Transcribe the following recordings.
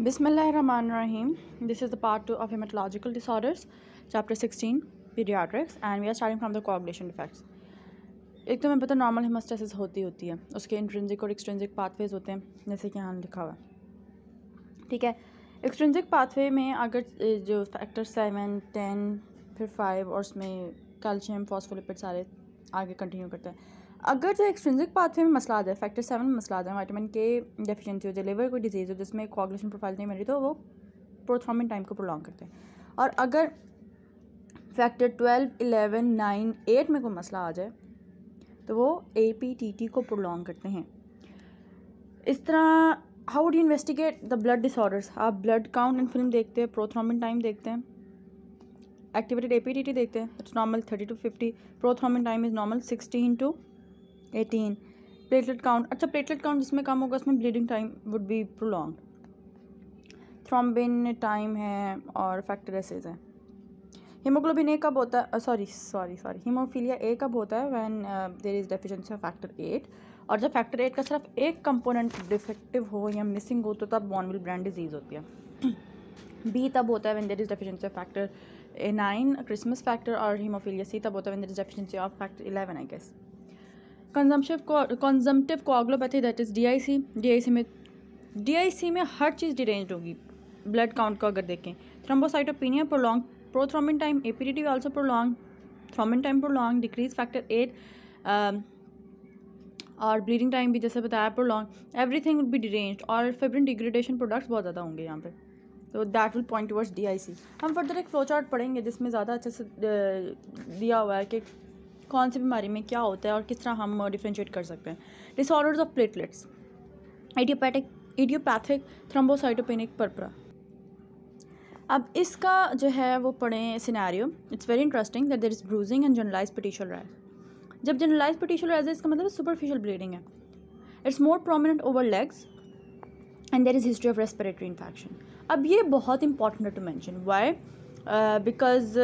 बिसमिल्ल रहीम this is the part two of haematological disorders chapter sixteen paediatrics and we are starting from the coordination effects एक तो मैं पता normal हेमास्टेसिस होती होती है उसके इंट्रेंसिक और एक्सट्रेंसिक पाथवेज होते हैं जैसे कि यहाँ लिखा हुआ ठीक है एक्सट्रेंसिक पाथवे में अगर जो फैक्टर सेवन टेन फिर फाइव और उसमें कैल्शियम फॉस्फोलिपिड सारे आगे कंटिन्यू करते हैं अगर जो एक्सट्रेंसिक पाथवे में मसला आ जाए फैक्टर सेवन में मसला आ जाए वाइटामिन के डेफिशिएंसी हो जाए लिवर कोई डिजीज़ हो जिसमें कॉगुलेशन प्रोफाइल नहीं मिल रही तो वो प्रोथ्रामिन टाइम को प्रोलॉन्ग करते हैं और अगर factor twelve eleven nine eight में कोई मसला आ जाए तो वो ए पी टी टी को प्रोलॉन्ग करते हैं इस तरह how do investigate the blood disorders आप ब्लड काउंट एंड फिल्म देखते हैं प्रोथ्रामिन टाइम देखते हैं activated A P T T देखते हैं it's normal thirty to fifty prothrombin time is normal sixteen to eighteen platelet count अच्छा platelet count जिसमें कम होगा उसमें bleeding time would be prolong thrombin time है और फैक्टर एसेज है हीमोग्लोबिन ए कब होता है sorry sorry sorry haemophilia A कब होता है when there is deficiency of factor eight और जब फैक्टर एट का सिर्फ एक कंपोनेंट डिफेक्टिव हो या मिसिंग हो तो तब बॉनविल ब्रांड डिजीज़ होती है बी तब होता है when there is deficiency of factor a nine Christmas factor और हीमोफीलिया सी तब होता है when there is deficiency of factor eleven I guess consumptive consumptive coagulopathy that is D D I C I C में D I C में हर चीज़ derange होगी blood count को अगर देखें thrombocytopenia prolong prothrombin time APTT also prolong thrombin time prolong decrease factor eight और bleeding time भी जैसे बताया prolong everything would be derange और फेब्रिन डिग्रेडेशन प्रोडक्ट्स बहुत ज़्यादा होंगे यहाँ पर तो that will point D I C हम फर्दर एक फ्लो चार्ट पढ़ेंगे जिसमें ज़्यादा अच्छे से दिया हुआ है कि कौन सी बीमारी में क्या होता है और किस तरह हम डिफ्रेंशिएट कर सकते हैं disorders of platelets idiopathic idiopathic thrombocytopenic purpura अब इसका जो है वो पढ़ें scenario it's very interesting that there is bruising and generalised petechial rash जब जनरलाइज पोटिशियल राइज है इसका मतलब सुपरफिशियल ब्लीडिंग है it's more prominent over legs and there is history of respiratory infection अब ये बहुत important to mention why because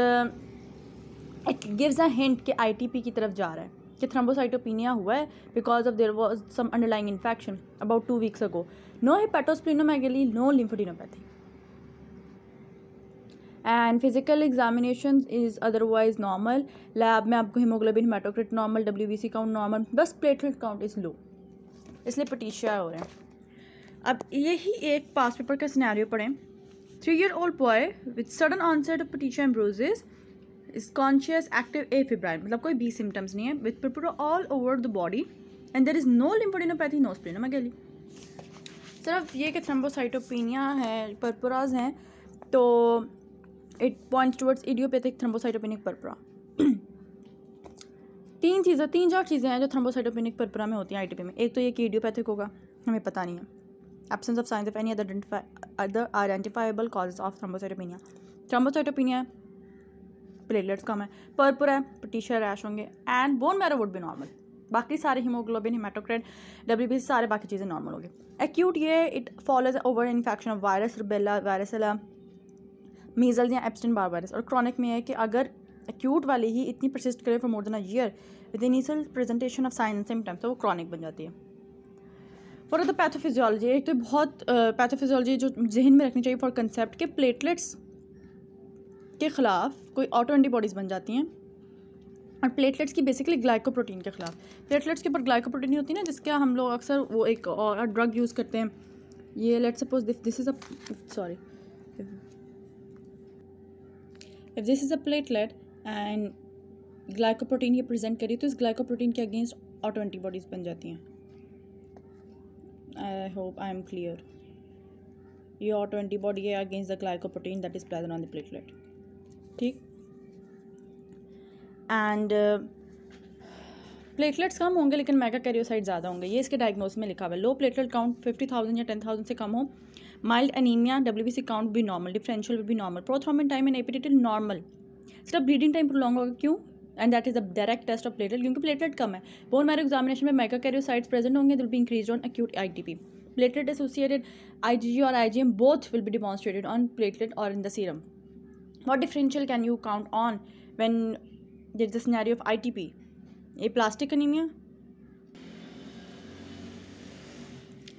it gives a hint कि ITP की तरफ जा रहा है कि थ्रम्बोसाइटोपिनिया हुआ है because of there was some underlying infection about two weeks ago no hepatosplenomegaly no lymphadenopathy and physical examination is otherwise normal lab में आपको haemoglobin haematocrit normal W B C count normal बस platelet count is low इसलिए petechiae हो रहे हैं अब यही एक पास पेपर का सिनेरियो पढ़ें three year old boy with sudden onset of petechiae and bruises conscious active afebrile मतलब कोई बी सिम्टम्स नहीं है. With all over the body and there is no lymphadenopathy no lymphadenopathy, no splenomegaly. सिर्फ ये कि थ्रम्बोसाइटोपिनिया है purpuras हैं तो it point towards idiopathic thrombocytopenic purpura तीन चीज़ें तीन चार चीज़ें हैं जो थ्रम्बोसाइटोपिनिक पर्परा में होती हैं आईटीपी में एक तो ये कि इडियोपैथिक होगा हमें पता नहीं है absence of signs of any other other identifiable causes of thrombocytopenia thrombocytopenia platelets कम है पर्पुर है पटीशर रैश होंगे एंड बोन मैरो वुड भी नॉर्मल बाकी सारे हीमोग्लोबिन हिमाटोक्रेट डब्ल्यू बी सारे बाकी चीज़ें नॉर्मल होगी एक्यूट ये it follows over infection of virus rubella varicella measles या एप्सटिन बार वायरस और क्रॉनिक में है कि अगर एक्यूट वाली ही इतनी प्रसिस्ट करे for more than a year with initial presentation of sign symptom तो वो क्रॉनिक बन जाती है और द पैथोफिजियोलॉजी एक तो बहुत पैथोफिजियोलॉजी जो जहन में रखनी चाहिए फॉर कंसेप्ट के प्लेटलेट्स के ख़िलाफ़ कोई ऑटो एंटीबॉडीज़ बन जाती हैं और प्लेटलेट्स की बेसिकली ग्लाइकोप्रोटीन के ख़िलाफ़ प्लेटलेट्स के ऊपर ग्लाइकोप्रोटीन होती है ना जिसका हम लोग अक्सर वो एक और ड्रग यूज़ करते हैं ये let suppose this this is a sorry if this is a platelet and glycoprotein ये प्रेजेंट करी तो इस ग्लाइकोप्रोटीन के अगेंस्ट ऑटो एंटीबॉडीज़ बन जाती हैं I hope I am clear ये ऑटो एंटीबॉडी है against the glycoprotein that is present on the platelet ठीक एंड प्लेटलेट्स uh, कम होंगे लेकिन मेगा ज़्यादा होंगे ये इसके डायग्नोस में लिखा हुआ है low platelet count fifty thousand या टेन थाउजेंड से कम हो mild anaemia W C count भी नॉर्मल डिफरेंशियल विल भी normal prothrombin time and APTT normal सिर्फ ब्लीडिंग टाइम प्रोलॉन्ग होगा क्यों and that is a direct test of platelet क्योंकि प्लेटलेट कम है बोन मैरो एग्जामिनेशन में मैगा कैरियोसाइट्स प्रेजेंट होंगे will be increase on acute I T P platelet associated I G जी और I G M both will be demonstrated on platelet और in the serum what differential can you count on when there's a scenario of ITP? Aplastic anemia?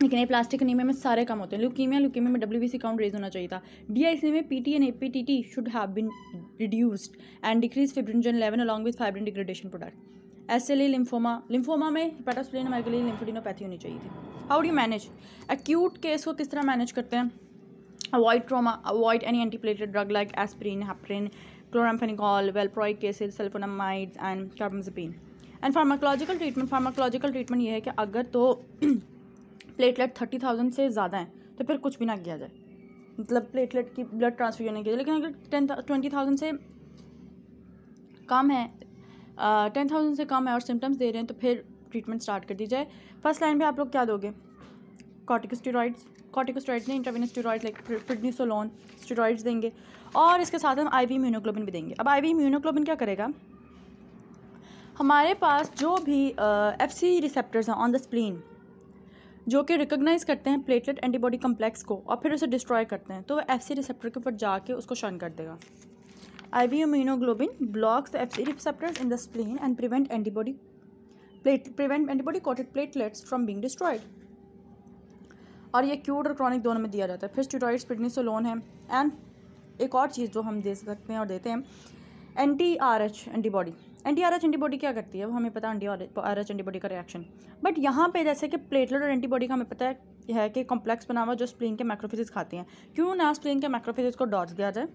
लेकिन ये plastic anaemia में सारे कम होते हैं leukaemia leukaemia में डब्ल्यू बी काउंट रेज होना चाहिए था डी आई सी में PT and A P T T should have been reduced and decrease fibrinogen eleven along with fibrin degradation product ऐसे लिम्फोमा लिम्फोमा में पेटास्प्लेन हमारे के लिए लिम्फोडिनोपैथी होनी चाहिए थी how do manage acute case को किस तरह मैनेज करते हैं Avoid trauma. Avoid any antiplatelet drug like aspirin, heparin, chloramphenicol, valproic acid, sulfonamides, and carbamazepine. And pharmacological treatment pharmacological treatment ये है कि अगर तो प्लेटलेट थर्टी थाउजेंड से ज़्यादा हैं तो फिर कुछ भी ना किया जाए मतलब प्लेटलेट की ब्लड ट्रांसफर नहीं किया जाए लेकिन अगर टेन ट्वेंटी थाउजेंड से कम है टेन थाउजेंड से कम है और सिम्टम्स दे रहे हैं तो फिर ट्रीटमेंट स्टार्ट कर दी जाए फर्स्ट लाइन में आप लोग क्या दोगे कॉटिकोस्टेरॉइड्स कॉर्टिकोस्टेरॉइड्स नहीं intravenous steroid like prednisolone steroids देंगे और इसके साथ हम आईवी इम्यूनोग्लोबिन भी देंगे अब आईवी इम्यूनोग्लोबिन क्या करेगा हमारे पास जो भी एफ सी रिसेप्टर्स हैं ऑन द स्प्लीन जो कि रिकोगनाइज़ करते हैं प्लेटलेट एंटीबॉडी कम्प्लेक्स को और फिर उसे डिस्ट्रॉय करते हैं तो वह एफ सी रिसेप्टर के ऊपर जाके उसको शन कर देगा I V immunoglobulin blocks the F C receptors in the spleen and prevent antibody plate prevent antibody coated platelets from being destroyed और ये क्यूट और क्रॉनिक दोनों में दिया जाता है फिर स्टीरॉइड्स पिडनिसोलोन है एंड एक और चीज़ जो हम दे सकते हैं और देते हैं anti R H antibody anti R H antibody क्या करती है वो हमें पता है एंटी आर एच एंटीबॉडी का रिएक्शन बट यहाँ पे जैसे कि प्लेटलेट और एंटीबॉडी का हमें पता है है कि कॉम्प्लेक्स बना हुआ जो स्प्लीन के मैक्रोफिजिस खाती हैं क्यों ना स्प्लीन के मैक्रोफिजिस को डॉट दिया जाए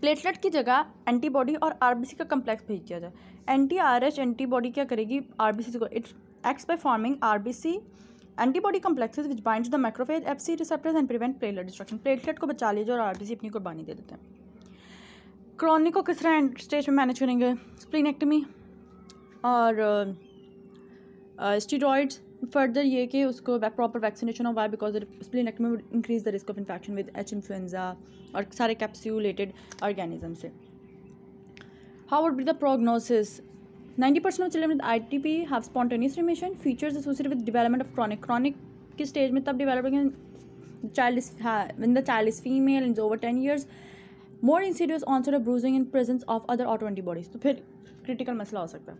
प्लेटलेट की जगह एंटीबॉडी और आर बी सी का कम्प्लेक्स भेज दिया जाए एंटी आर एच एंटीबॉडी क्या करेगी आर बी सी को it's acts by forming C antibody complexes which bind the microphage F C receptors and prevent platelet destruction platelet को बचा लीजिए और आर अपनी कुर्बानी दे देते हैं क्रॉनिक को किस तरह स्टेज में मैनेज करेंगे स्प्लिनेक्टमी और स्टीरॉइड्स uh, फर्दर uh, ये कि उसको प्रॉपर वैक्सीनेशन होगा because splenectomy would increase the risk of infection with H influenza और सारे कैप्स्यूलेटेड ऑर्गेनिज्म से how would be the prognosis ninety percent children with I T P have spontaneous remission features associated with development of chronic chronic की stage में तब develop होंगे child is in the child is female in over ten years more insidious onset of bruising in presence of other auto antibodies तो फिर critical मसला हो सकता है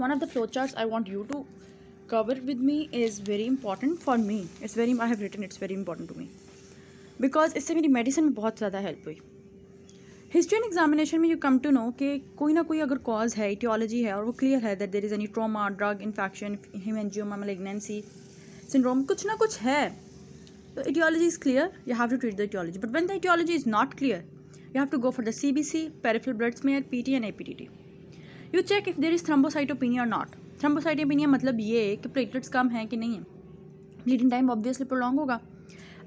one of the flow I want you to cover with me is very important for me it's very I have written it's very important to me because इससे मेरी medicine में बहुत ज़्यादा हेल्प हुई हिस्ट्री एंड एग्जामिनेशन में you come to know कि कोई ना कोई अगर कॉज है इटियोलॉजी है और वो क्लियर है that there is any trauma drug infection haemangioma malignancy syndrome कुछ ना कुछ है तो aetiology is clear you have to treat the aetiology but when the aetiology is not clear you have to go for the C B C peripheral blood smear P T and A P T T you check if there is thrombocytopenia और not थ्रम्बोसाइटोपिनिया मतलब ये कि platelets कम हैं कि नहीं है bleeding time obviously prolong होगा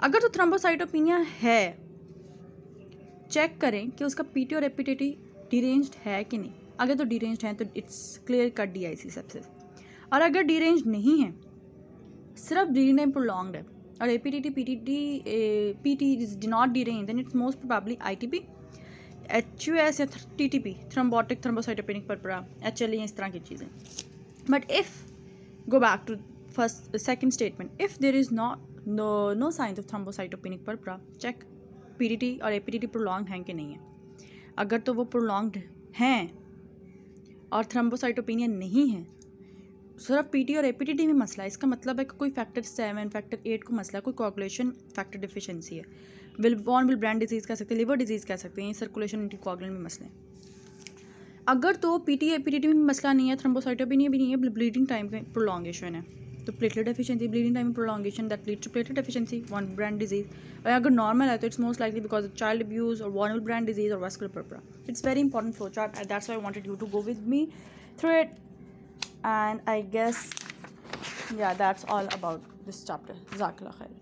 अगर तो थ्रम्बोसाइटोपिनिया है चेक करें कि उसका पी टी और एपिटेटी डिरेंज्ड है कि नहीं अगर तो डिरेंज्ड है तो it's clear cut D I C सबसे और अगर डिरेंज नहीं है सिर्फ डी ने प्रोलॉन्ग है और A P T T P T T P T is D not derange then it's most probably I T P H U S या T T P thrombotic thrombocytopenic purpura H L इस तरह की चीज़ें but if go back to first second statement if there is not no no signs of thrombocytopenic purpura check PTT और APTT prolong हैं कि नहीं है अगर तो वो प्रोलॉन्ग्ड हैं और थ्रम्बोसाइटोपिनिया नहीं है सिर्फ पीटी और एपीटीटी में मसला है इसका मतलब है कि कोई फैक्टर सेवन फैक्टर एट को मसला कोई कॉगुलेशन फैक्टर डिफिशेंसी है will von Willebrand disease कह सकते हैं लिवर डिजीज़ कह सकते हैं सर्कुलेशन कॉगुलेंट में मसले अगर तो पी टी में मसला नहीं है थ्रम्बोसाइटोपिनिया भी नहीं है ब्लीडिंग टाइम में प्रोलॉन्गेशन है तो platelet deficiency bleeding time prolongation that lead to platelet deficiency von brand disease और अगर नॉर्मल है तो it's most likely because of child abuse और वॉनल ब्रांड डिजीज और vascular purpura it's very important flow chart and that's I wanted you to go with me through it and I guess yeah that's all about this chapter jazakallah khair